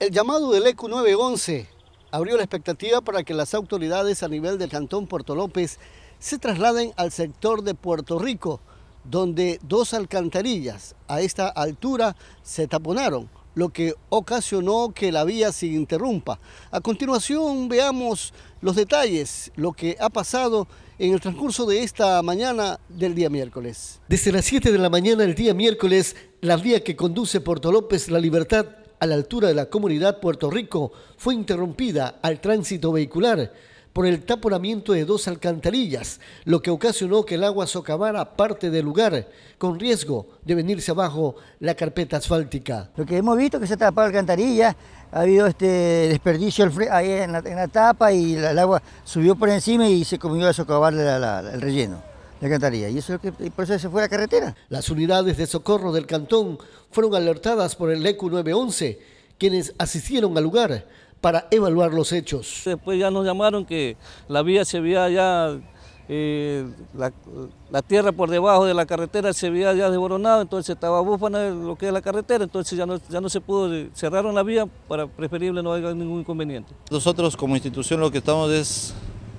El llamado del ECU 911 abrió la expectativa para que las autoridades a nivel del Cantón Puerto López se trasladen al sector de Puerto Rico, donde dos alcantarillas a esta altura se taponaron, lo que ocasionó que la vía se interrumpa. A continuación veamos los detalles, lo que ha pasado en el transcurso de esta mañana del día miércoles. Desde las 7 de la mañana del día miércoles, la vía que conduce Puerto López La Libertad a la altura de la comunidad Puerto Rico fue interrumpida al tránsito vehicular por el taponamiento de dos alcantarillas, lo que ocasionó que el agua socavara parte del lugar, con riesgo de venirse abajo la carpeta asfáltica. Lo que hemos visto que se ha tapado alcantarilla, ha habido este desperdicio ahí en la, tapa y el agua subió por encima y se comió a socavar el relleno. Y, eso es lo que, por se fue a la carretera. Las unidades de socorro del cantón fueron alertadas por el ECU 911, quienes asistieron al lugar para evaluar los hechos. Después ya nos llamaron que la vía se veía ya, eh, la, tierra por debajo de la carretera se había ya devoronado... entonces estaba búfana lo que es la carretera, entonces ya no, ya no se pudo, cerraron la vía para preferible no haya ningún inconveniente. Nosotros como institución lo que estamos es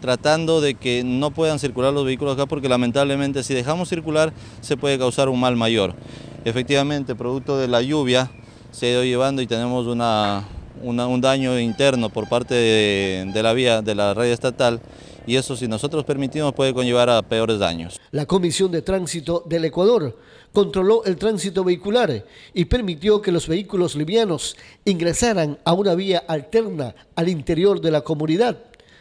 tratando de que no puedan circular los vehículos acá porque lamentablemente si dejamos circular se puede causar un mal mayor. Efectivamente, producto de la lluvia se ha ido llevando y tenemos una, un daño interno por parte de, de la vía de la red estatal y eso si nosotros permitimos puede conllevar a peores daños. La Comisión de Tránsito del Ecuador controló el tránsito vehicular y permitió que los vehículos livianos ingresaran a una vía alterna al interior de la comunidad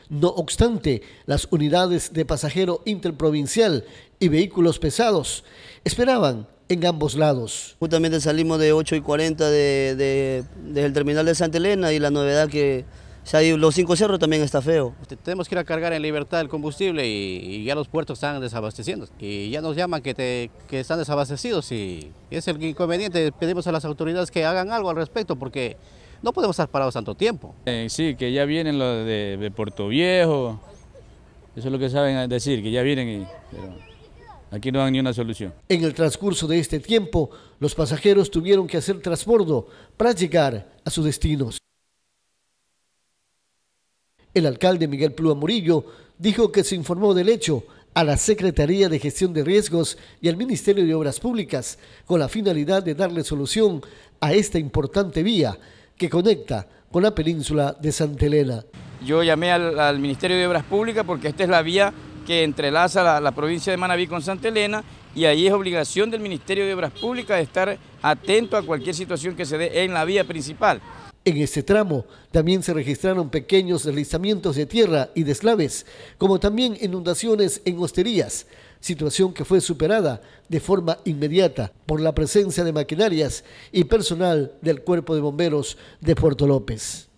no obstante, las unidades de pasajero interprovincial y vehículos pesados esperaban en ambos lados. Justamente salimos de 8 y 40 de, terminal de Santa Elena y la novedad que los cinco cerros también está feo. Este, tenemos que ir a cargar en libertad el combustible y, ya los puertos están desabasteciendo. Y ya nos llaman que están desabastecidos y es el inconveniente. Pedimos a las autoridades que hagan algo al respecto porque no podemos estar parados tanto tiempo. Eh, sí, que ya vienen los de, Puerto Viejo, eso es lo que saben decir, que ya vienen y... Aquí no dan ni una solución. En el transcurso de este tiempo, los pasajeros tuvieron que hacer transbordo para llegar a sus destinos. El alcalde Miguel Plúa Murillo dijo que se informó del hecho a la Secretaría de Gestión de Riesgos y al Ministerio de Obras Públicas con la finalidad de darle solución a esta importante vía que conecta con la península de Santa Elena. Yo llamé al, Ministerio de Obras Públicas porque esta es la vía que entrelaza la, provincia de Manabí con Santa Elena y ahí es obligación del Ministerio de Obras Públicas de estar atento a cualquier situación que se dé en la vía principal. En este tramo también se registraron pequeños deslizamientos de tierra y deslaves, como también inundaciones en hosterías, situación que fue superada de forma inmediata por la presencia de maquinarias y personal del Cuerpo de Bomberos de Puerto López.